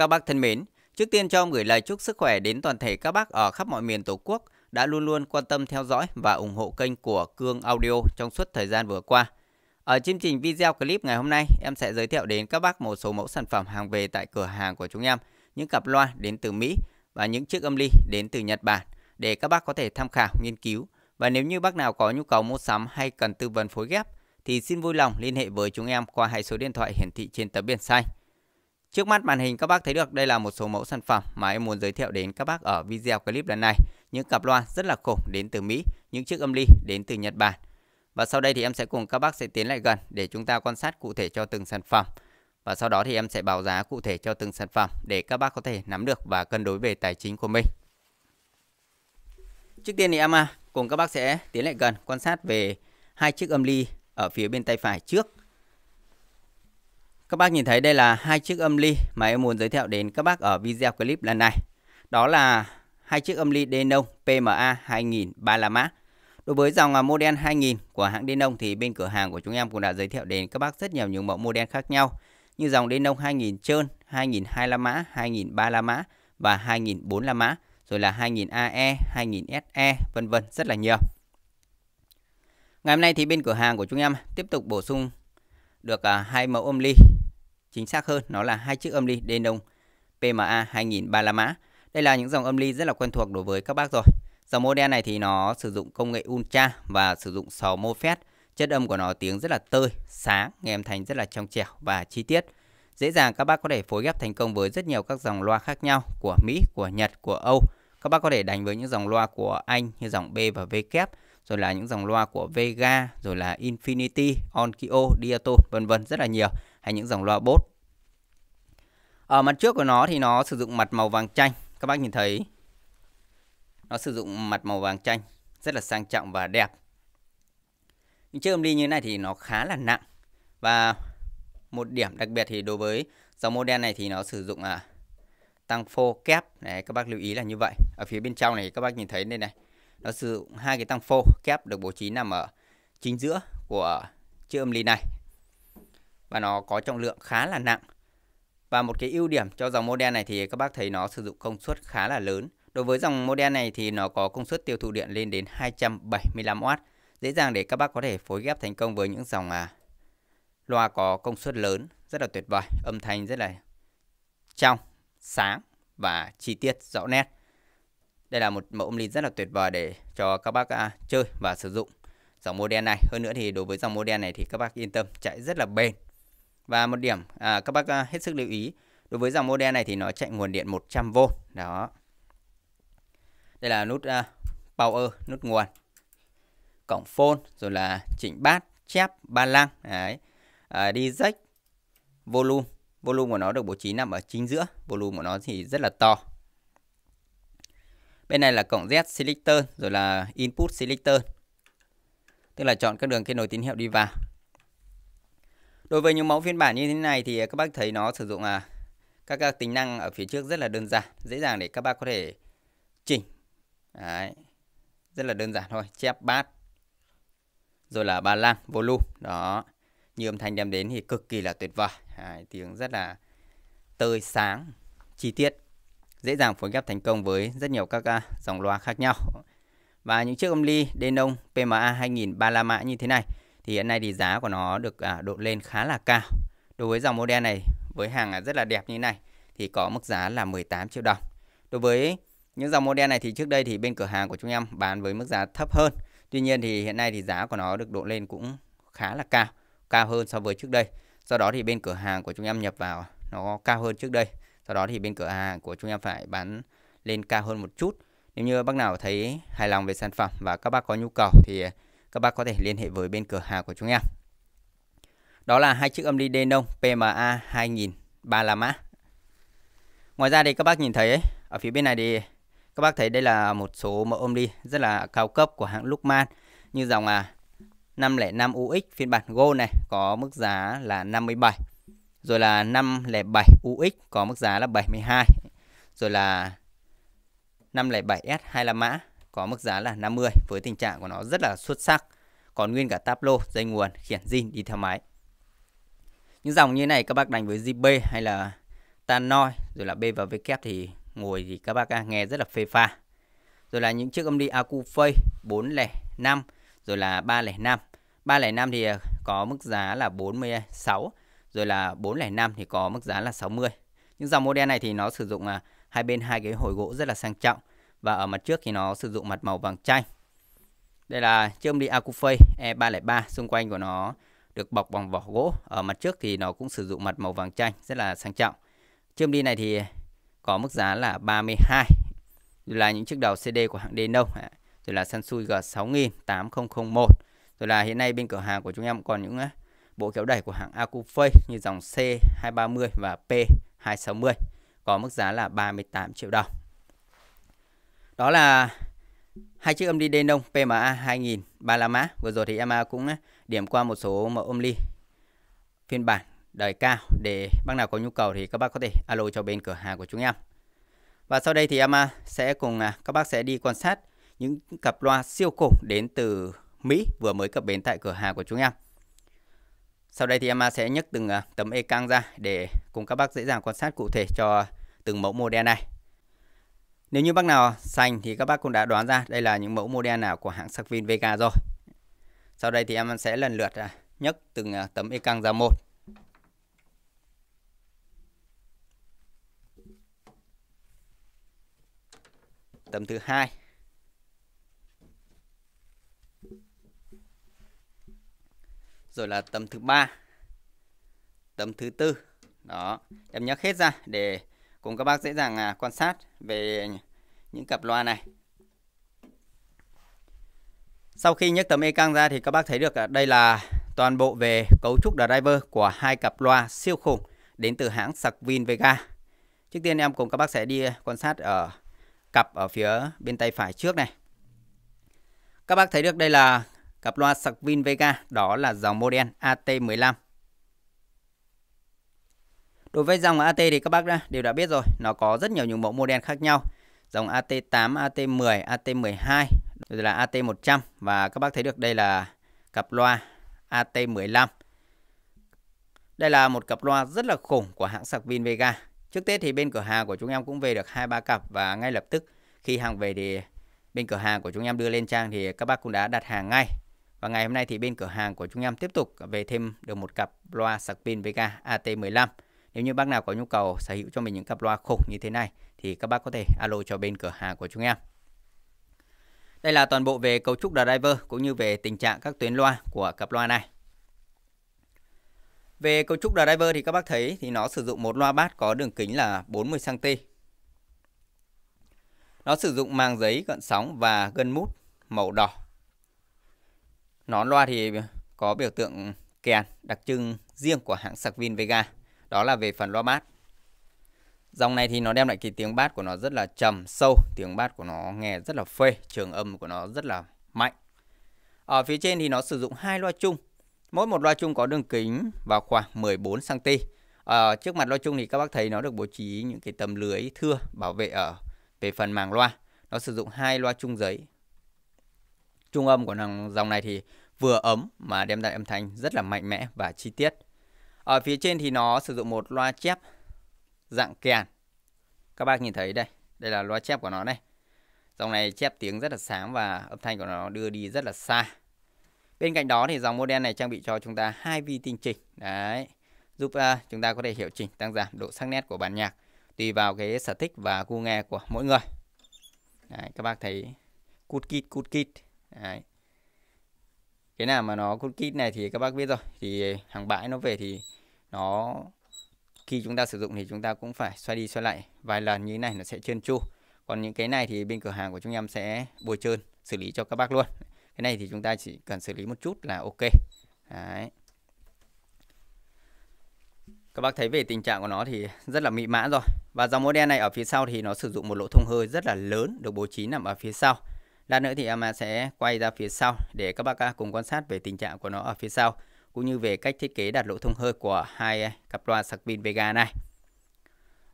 Các bác thân mến, trước tiên cho gửi lời chúc sức khỏe đến toàn thể các bác ở khắp mọi miền Tổ quốc đã luôn luôn quan tâm theo dõi và ủng hộ kênh của Cương Audio trong suốt thời gian vừa qua. Ở chương trình video clip ngày hôm nay, em sẽ giới thiệu đến các bác một số mẫu sản phẩm hàng về tại cửa hàng của chúng em, những cặp loa đến từ Mỹ và những chiếc âm ly đến từ Nhật Bản để các bác có thể tham khảo, nghiên cứu. Và nếu như bác nào có nhu cầu mua sắm hay cần tư vấn phối ghép thì xin vui lòng liên hệ với chúng em qua hai số điện thoại hiển thị trên tấm biển xanh Trước mắt màn hình các bác thấy được đây là một số mẫu sản phẩm mà em muốn giới thiệu đến các bác ở video clip lần này. Những cặp loa rất là khủng đến từ Mỹ, những chiếc âm ly đến từ Nhật Bản. Và sau đây thì em sẽ cùng các bác sẽ tiến lại gần để chúng ta quan sát cụ thể cho từng sản phẩm. Và sau đó thì em sẽ báo giá cụ thể cho từng sản phẩm để các bác có thể nắm được và cân đối về tài chính của mình. Trước tiên thì em à, cùng các bác sẽ tiến lại gần quan sát về hai chiếc âm ly ở phía bên tay phải trước các bác nhìn thấy đây là hai chiếc âm ly mà em muốn giới thiệu đến các bác ở video clip lần này. Đó là hai chiếc âm ly Denon PMA 2000 Balamax. Đối với dòng à, model 2000 của hãng Denon thì bên cửa hàng của chúng em cũng đã giới thiệu đến các bác rất nhiều những mẫu model khác nhau như dòng Denon 2000 trơn, 2000 hai la mã, 2000 ba la mã và 2000 bốn la mã, rồi là 2000 AE, 2000 SE vân vân rất là nhiều. Ngày hôm nay thì bên cửa hàng của chúng em tiếp tục bổ sung được à, hai mẫu âm ly Chính xác hơn, nó là hai chiếc âm ly Denon PMA 2035 mã. Đây là những dòng âm ly rất là quen thuộc đối với các bác rồi. Dòng model này thì nó sử dụng công nghệ Ultra và sử dụng sò mô Chất âm của nó tiếng rất là tơi, sáng, nghe âm thanh rất là trong trẻo và chi tiết. Dễ dàng các bác có thể phối ghép thành công với rất nhiều các dòng loa khác nhau của Mỹ, của Nhật, của Âu. Các bác có thể đánh với những dòng loa của Anh như dòng B và V kép, rồi là những dòng loa của Vega, rồi là Infinity, Onkyo, Diatone, vân vân rất là nhiều hay những dòng loa bốt. Ở mặt trước của nó thì nó sử dụng mặt màu vàng chanh. Các bác nhìn thấy nó sử dụng mặt màu vàng chanh rất là sang trọng và đẹp. Những chiếc âm ly như thế này thì nó khá là nặng và một điểm đặc biệt thì đối với dòng model này thì nó sử dụng à tăng phô kép đấy các bác lưu ý là như vậy ở phía bên trong này các bác nhìn thấy đây này nó sử dụng hai cái tăng phô kép được bố trí nằm ở chính giữa của chiếc âm ly này và nó có trọng lượng khá là nặng. Và một cái ưu điểm cho dòng model này thì các bác thấy nó sử dụng công suất khá là lớn. Đối với dòng model này thì nó có công suất tiêu thụ điện lên đến 275W, dễ dàng để các bác có thể phối ghép thành công với những dòng à, loa có công suất lớn, rất là tuyệt vời, âm thanh rất là trong, sáng và chi tiết rõ nét. Đây là một mẫu âm ly rất là tuyệt vời để cho các bác à, chơi và sử dụng dòng model này. Hơn nữa thì đối với dòng model này thì các bác yên tâm chạy rất là bền và một điểm à, các bác à, hết sức lưu ý, đối với dòng model này thì nó chạy nguồn điện 100V. Đó. Đây là nút uh, power, nút nguồn. Cổng phone, rồi là chỉnh bát, chép, ba lăng. Đấy. À, đi jack, volume. Volume của nó được bố trí nằm ở chính giữa. Volume của nó thì rất là to. Bên này là cổng Z selector, rồi là input selector. Tức là chọn các đường kết nối tín hiệu đi vào. Đối với những mẫu phiên bản như thế này thì các bác thấy nó sử dụng à, các, các tính năng ở phía trước rất là đơn giản, dễ dàng để các bác có thể chỉnh. Đấy. Rất là đơn giản thôi, chép bát. Rồi là ba lăng, volume. Đó. Như âm thanh đem đến thì cực kỳ là tuyệt vời. Đấy, tiếng rất là tươi sáng, chi tiết. Dễ dàng phối ghép thành công với rất nhiều các à, dòng loa khác nhau. Và những chiếc âm ly Denon PMA 2000 ba la mã như thế này thì hiện nay thì giá của nó được à, độ lên khá là cao. Đối với dòng model này với hàng rất là đẹp như này thì có mức giá là 18 triệu đồng. Đối với những dòng model này thì trước đây thì bên cửa hàng của chúng em bán với mức giá thấp hơn. Tuy nhiên thì hiện nay thì giá của nó được độ lên cũng khá là cao, cao hơn so với trước đây. Do đó thì bên cửa hàng của chúng em nhập vào nó cao hơn trước đây. Sau đó thì bên cửa hàng của chúng em phải bán lên cao hơn một chút. Nếu như bác nào thấy hài lòng về sản phẩm và các bác có nhu cầu thì các bác có thể liên hệ với bên cửa hàng của chúng em. Đó là hai chiếc âm ly Denon PMA 2000 3 la mã. Ngoài ra thì các bác nhìn thấy ấy, ở phía bên này thì các bác thấy đây là một số mẫu âm ly rất là cao cấp của hãng Lukman như dòng à 505 UX phiên bản Gold này có mức giá là 57. Rồi là 507 UX có mức giá là 72. Rồi là 507S 2 la mã có mức giá là 50 với tình trạng của nó rất là xuất sắc. Còn nguyên cả tablo, dây nguồn, khiển zin đi theo máy. Những dòng như này các bác đánh với JB hay là Tanoi rồi là B và V kép thì ngồi thì các bác à, nghe rất là phê pha. Rồi là những chiếc âm đi Acufei 405 rồi là 305. 305 à, thì có mức giá là 46 rồi là 405 thì có mức giá là 60. Những dòng model này thì nó sử dụng à, hai bên hai cái hồi gỗ rất là sang trọng và ở mặt trước thì nó sử dụng mặt màu vàng chanh. Đây là chiếc đi Acufei E303 xung quanh của nó được bọc bằng vỏ gỗ. Ở mặt trước thì nó cũng sử dụng mặt màu vàng chanh rất là sang trọng. Chiếc đi này thì có mức giá là 32. Rồi là những chiếc đầu CD của hãng Denon rồi là Sansui G6000 một Rồi là hiện nay bên cửa hàng của chúng em còn những ờ, bộ kéo đẩy của hãng Acufei như dòng C230 và P260 có mức giá là 38 triệu đồng đó là hai chiếc âm ly đen đông PMA 2000 ba la mã vừa rồi thì em cũng à, điểm qua một số mẫu âm ly phiên bản đời cao để bác nào có nhu cầu thì các bác có thể alo cho bên cửa hàng của chúng em và sau đây thì em sẽ cùng à, các bác sẽ đi quan sát những cặp loa siêu cổ đến từ Mỹ vừa mới cập bến tại cửa hàng của chúng em sau đây thì em sẽ nhấc từng à, tấm e căng ra để cùng các bác dễ dàng quan sát cụ thể cho từng mẫu model này nếu như bác nào xanh thì các bác cũng đã đoán ra đây là những mẫu model nào của hãng sắc Vin Vega rồi. Sau đây thì em sẽ lần lượt à, nhấc từng à, tấm e căng ra một. Tấm thứ hai. Rồi là tấm thứ ba. Tấm thứ tư. Đó, em nhấc hết ra để cùng các bác dễ dàng à, quan sát về những cặp loa này. Sau khi nhấc tấm e căng ra thì các bác thấy được à, đây là toàn bộ về cấu trúc driver của hai cặp loa siêu khủng đến từ hãng Sacvin Vega. Trước tiên em cùng các bác sẽ đi à, quan sát ở cặp ở phía bên tay phải trước này. Các bác thấy được đây là cặp loa Sacvin Vega, đó là dòng model AT15. Đối với dòng AT thì các bác đã, đều đã biết rồi, nó có rất nhiều những mẫu model khác nhau. Dòng AT8, AT10, AT12, rồi là AT100 và các bác thấy được đây là cặp loa AT15. Đây là một cặp loa rất là khủng của hãng sạc pin Vega. Trước Tết thì bên cửa hàng của chúng em cũng về được 2 3 cặp và ngay lập tức khi hàng về thì bên cửa hàng của chúng em đưa lên trang thì các bác cũng đã đặt hàng ngay. Và ngày hôm nay thì bên cửa hàng của chúng em tiếp tục về thêm được một cặp loa sạc pin Vega AT15. Nếu như bác nào có nhu cầu sở hữu cho mình những cặp loa khủng như thế này thì các bác có thể alo cho bên cửa hàng của chúng em. Đây là toàn bộ về cấu trúc driver cũng như về tình trạng các tuyến loa của cặp loa này. Về cấu trúc driver thì các bác thấy thì nó sử dụng một loa bát có đường kính là 40 cm. Nó sử dụng màng giấy gợn sóng và gân mút màu đỏ. Nón loa thì có biểu tượng kèn đặc trưng riêng của hãng Sạc Vin Vega đó là về phần loa bát dòng này thì nó đem lại cái tiếng bát của nó rất là trầm sâu tiếng bát của nó nghe rất là phê trường âm của nó rất là mạnh ở phía trên thì nó sử dụng hai loa chung mỗi một loa chung có đường kính vào khoảng 14 cm ở trước mặt loa chung thì các bác thấy nó được bố trí những cái tấm lưới thưa bảo vệ ở về phần màng loa nó sử dụng hai loa chung giấy trung âm của dòng này thì vừa ấm mà đem lại âm thanh rất là mạnh mẽ và chi tiết ở phía trên thì nó sử dụng một loa chép dạng kèn. Các bác nhìn thấy đây, đây là loa chép của nó này. Dòng này chép tiếng rất là sáng và âm thanh của nó đưa đi rất là xa. Bên cạnh đó thì dòng model này trang bị cho chúng ta hai vi tinh chỉnh. Đấy, giúp uh, chúng ta có thể hiệu chỉnh tăng giảm độ sắc nét của bản nhạc tùy vào cái sở thích và gu nghe của mỗi người. Đấy, các bác thấy cút kít cút kít. Đấy. Cái nào mà nó cút kít này thì các bác biết rồi, thì hàng bãi nó về thì nó khi chúng ta sử dụng thì chúng ta cũng phải xoay đi xoay lại vài lần như thế này nó sẽ trơn tru còn những cái này thì bên cửa hàng của chúng em sẽ bôi trơn xử lý cho các bác luôn cái này thì chúng ta chỉ cần xử lý một chút là ok đấy các bác thấy về tình trạng của nó thì rất là mị mã rồi và dòng đen này ở phía sau thì nó sử dụng một lỗ thông hơi rất là lớn được bố trí nằm ở phía sau lát nữa thì em sẽ quay ra phía sau để các bác cùng quan sát về tình trạng của nó ở phía sau cũng như về cách thiết kế đặt lỗ thông hơi của hai à, cặp loa sạc pin Vega này.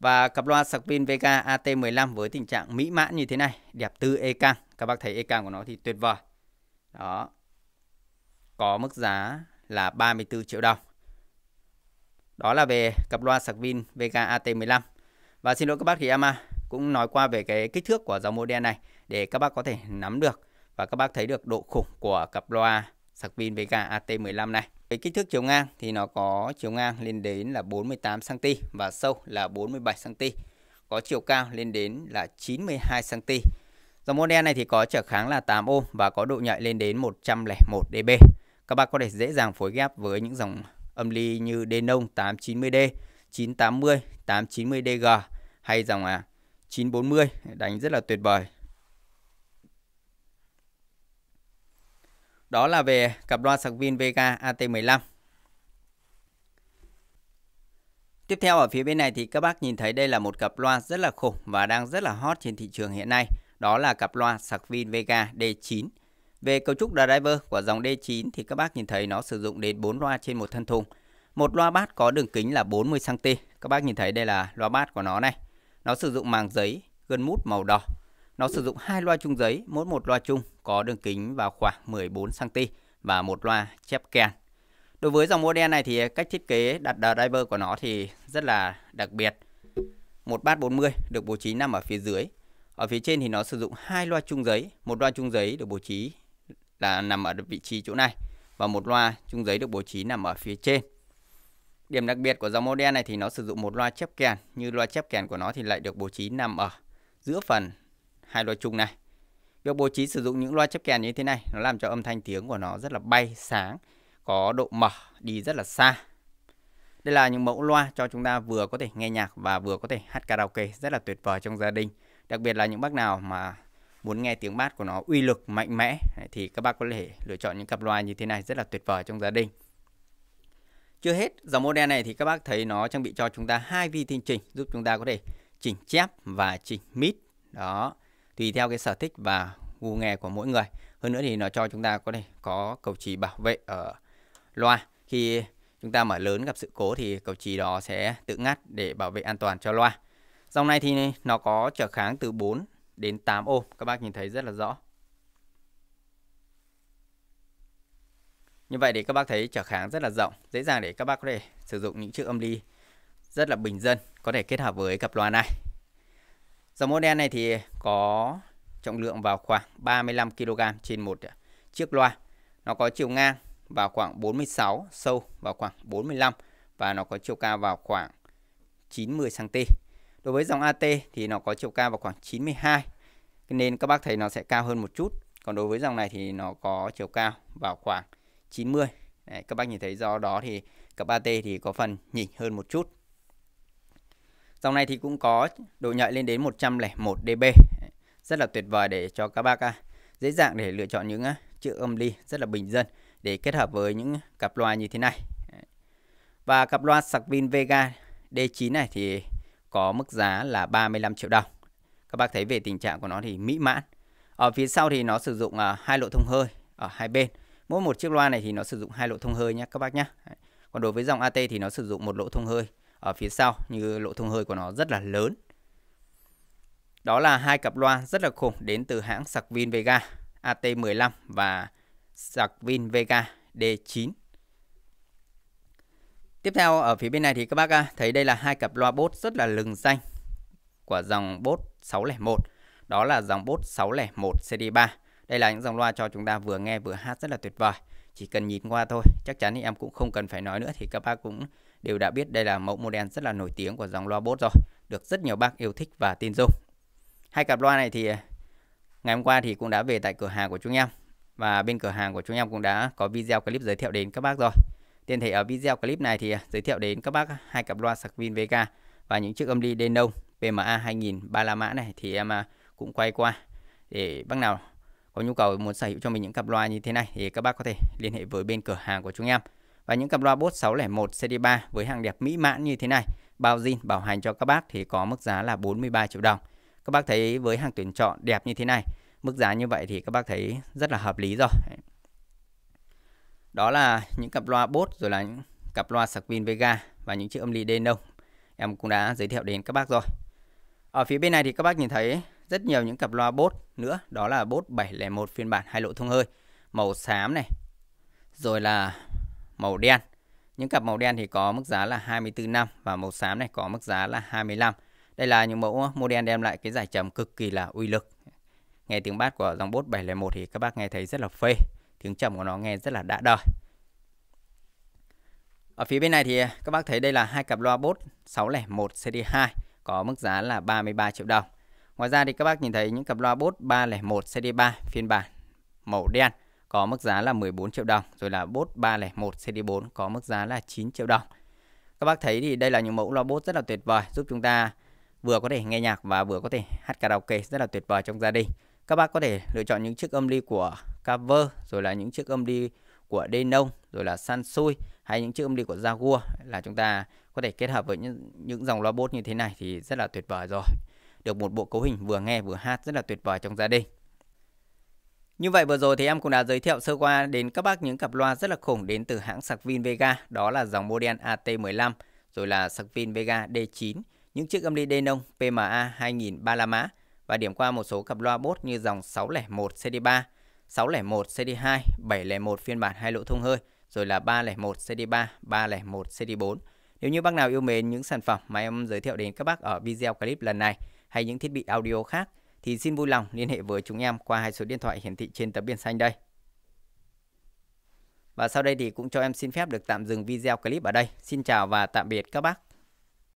Và cặp loa sạc pin Vega AT15 với tình trạng mỹ mãn như thế này, đẹp tư e cang. Các bác thấy e cang của nó thì tuyệt vời. Đó. Có mức giá là 34 triệu đồng. Đó là về cặp loa sạc pin Vega AT15. Và xin lỗi các bác thì em cũng nói qua về cái kích thước của dòng model này để các bác có thể nắm được và các bác thấy được độ khủng của cặp loa sạc pin Vega AT15 này. Với kích thước chiều ngang thì nó có chiều ngang lên đến là 48 cm và sâu là 47 cm. Có chiều cao lên đến là 92 cm. Dòng model này thì có trở kháng là 8 ohm và có độ nhạy lên đến 101 dB. Các bác có thể dễ dàng phối ghép với những dòng âm ly như Denon 890D, 980, 890DG hay dòng à 940 đánh rất là tuyệt vời Đó là về cặp loa sạc pin Vega AT15. Tiếp theo ở phía bên này thì các bác nhìn thấy đây là một cặp loa rất là khủng và đang rất là hot trên thị trường hiện nay. Đó là cặp loa sạc pin Vega D9. Về cấu trúc driver của dòng D9 thì các bác nhìn thấy nó sử dụng đến 4 loa trên một thân thùng. Một loa bát có đường kính là 40cm. Các bác nhìn thấy đây là loa bát của nó này. Nó sử dụng màng giấy, gân mút màu đỏ. Nó sử dụng hai loa chung giấy, mỗi một loa chung có đường kính vào khoảng 14cm và một loa chép kèn. Đối với dòng model này thì cách thiết kế đặt đờ driver của nó thì rất là đặc biệt. Một bát 40 được bố trí nằm ở phía dưới. Ở phía trên thì nó sử dụng hai loa chung giấy, một loa chung giấy được bố trí là nằm ở vị trí chỗ này và một loa chung giấy được bố trí nằm ở phía trên. Điểm đặc biệt của dòng model này thì nó sử dụng một loa chép kèn, như loa chép kèn của nó thì lại được bố trí nằm ở giữa phần hai loa chung này. Việc bố trí sử dụng những loa chép kèn như thế này nó làm cho âm thanh tiếng của nó rất là bay, sáng, có độ mở, đi rất là xa. Đây là những mẫu loa cho chúng ta vừa có thể nghe nhạc và vừa có thể hát karaoke rất là tuyệt vời trong gia đình. Đặc biệt là những bác nào mà muốn nghe tiếng bát của nó uy lực mạnh mẽ thì các bác có thể lựa chọn những cặp loa như thế này rất là tuyệt vời trong gia đình. Chưa hết, dòng model này thì các bác thấy nó trang bị cho chúng ta hai vi tinh chỉnh giúp chúng ta có thể chỉnh chép và chỉnh mít. Đó tùy theo cái sở thích và gu nghe của mỗi người hơn nữa thì nó cho chúng ta có thể có cầu trì bảo vệ ở loa khi chúng ta mở lớn gặp sự cố thì cầu trì đó sẽ tự ngắt để bảo vệ an toàn cho loa dòng này thì nó có trở kháng từ 4 đến 8 ohm các bác nhìn thấy rất là rõ Như vậy để các bác thấy trở kháng rất là rộng, dễ dàng để các bác có thể sử dụng những chiếc âm ly rất là bình dân, có thể kết hợp với cặp loa này Dòng model này thì có trọng lượng vào khoảng 35 kg trên một chiếc loa. Nó có chiều ngang vào khoảng 46, sâu vào khoảng 45 và nó có chiều cao vào khoảng 90 cm. Đối với dòng AT thì nó có chiều cao vào khoảng 92 nên các bác thấy nó sẽ cao hơn một chút. Còn đối với dòng này thì nó có chiều cao vào khoảng 90. Đấy, các bác nhìn thấy do đó thì cặp AT thì có phần nhỉnh hơn một chút. Dòng này thì cũng có độ nhạy lên đến 101 dB. Rất là tuyệt vời để cho các bác à, dễ dàng để lựa chọn những à, chữ âm ly rất là bình dân để kết hợp với những cặp loa như thế này. Và cặp loa sạc pin Vega D9 này thì có mức giá là 35 triệu đồng. Các bác thấy về tình trạng của nó thì mỹ mãn. Ở phía sau thì nó sử dụng à, hai lỗ thông hơi ở hai bên. Mỗi một chiếc loa này thì nó sử dụng hai lỗ thông hơi nhé các bác nhé. Còn đối với dòng AT thì nó sử dụng một lỗ thông hơi ở phía sau như lỗ thông hơi của nó rất là lớn. Đó là hai cặp loa rất là khủng đến từ hãng Sacvin Vega AT15 và Sacvin Vega D9. Tiếp theo ở phía bên này thì các bác à, thấy đây là hai cặp loa bốt rất là lừng danh của dòng bốt 601. Đó là dòng bốt 601 CD3. Đây là những dòng loa cho chúng ta vừa nghe vừa hát rất là tuyệt vời chỉ cần nhìn qua thôi chắc chắn thì em cũng không cần phải nói nữa thì các bác cũng đều đã biết đây là mẫu model rất là nổi tiếng của dòng loa bốt rồi được rất nhiều bác yêu thích và tin dùng hai cặp loa này thì à, ngày hôm qua thì cũng đã về tại cửa hàng của chúng em và bên cửa hàng của chúng em cũng đã có video clip giới thiệu đến các bác rồi tiền thể ở video clip này thì à, giới thiệu đến các bác hai cặp loa sạc Sacvin VK và những chiếc âm ly Denon PMA 2000 ba la mã này thì em à, cũng quay qua để bác nào có nhu cầu muốn sở hữu cho mình những cặp loa như thế này thì các bác có thể liên hệ với bên cửa hàng của chúng em. Và những cặp loa Bose 601 CD3 với hàng đẹp mỹ mãn như thế này, bao zin bảo hành cho các bác thì có mức giá là 43 triệu đồng. Các bác thấy với hàng tuyển chọn đẹp như thế này, mức giá như vậy thì các bác thấy rất là hợp lý rồi. Đó là những cặp loa Bose rồi là những cặp loa sạc pin Vega và những chiếc âm ly Denon em cũng đã giới thiệu đến các bác rồi. Ở phía bên này thì các bác nhìn thấy rất nhiều những cặp loa Bose nữa, đó là Bose 701 phiên bản hai lỗ thông hơi, màu xám này. Rồi là màu đen. Những cặp màu đen thì có mức giá là 24 năm và màu xám này có mức giá là 25. Đây là những mẫu model đem lại cái giải trầm cực kỳ là uy lực. Nghe tiếng bass của dòng Bose 701 thì các bác nghe thấy rất là phê, tiếng trầm của nó nghe rất là đã đời. Ở phía bên này thì các bác thấy đây là hai cặp loa Bose 601 CD2 có mức giá là 33 triệu đồng. Ngoài ra thì các bác nhìn thấy những cặp loa Bose 301 CD3 phiên bản màu đen có mức giá là 14 triệu đồng, rồi là Bose 301 CD4 có mức giá là 9 triệu đồng. Các bác thấy thì đây là những mẫu loa Bose rất là tuyệt vời giúp chúng ta vừa có thể nghe nhạc và vừa có thể hát karaoke rất là tuyệt vời trong gia đình. Các bác có thể lựa chọn những chiếc âm ly của Cover, rồi là những chiếc âm ly của Denon, rồi là Sansui hay những chiếc âm ly của Jaguar là chúng ta có thể kết hợp với những, những dòng loa Bose như thế này thì rất là tuyệt vời rồi được một bộ cấu hình vừa nghe vừa hát rất là tuyệt vời trong gia đình. Như vậy vừa rồi thì em cũng đã giới thiệu sơ qua đến các bác những cặp loa rất là khủng đến từ hãng sạc Vin Vega, đó là dòng model AT15, rồi là sạc Vin Vega D9, những chiếc âm ly Denon PMA ba la mã và điểm qua một số cặp loa bốt như dòng 601 CD3, 601 CD2, 701 phiên bản hai lỗ thông hơi, rồi là 301 CD3, 301 CD4. Nếu như bác nào yêu mến những sản phẩm mà em giới thiệu đến các bác ở video clip lần này hay những thiết bị audio khác thì xin vui lòng liên hệ với chúng em qua hai số điện thoại hiển thị trên tấm biển xanh đây. Và sau đây thì cũng cho em xin phép được tạm dừng video clip ở đây. Xin chào và tạm biệt các bác.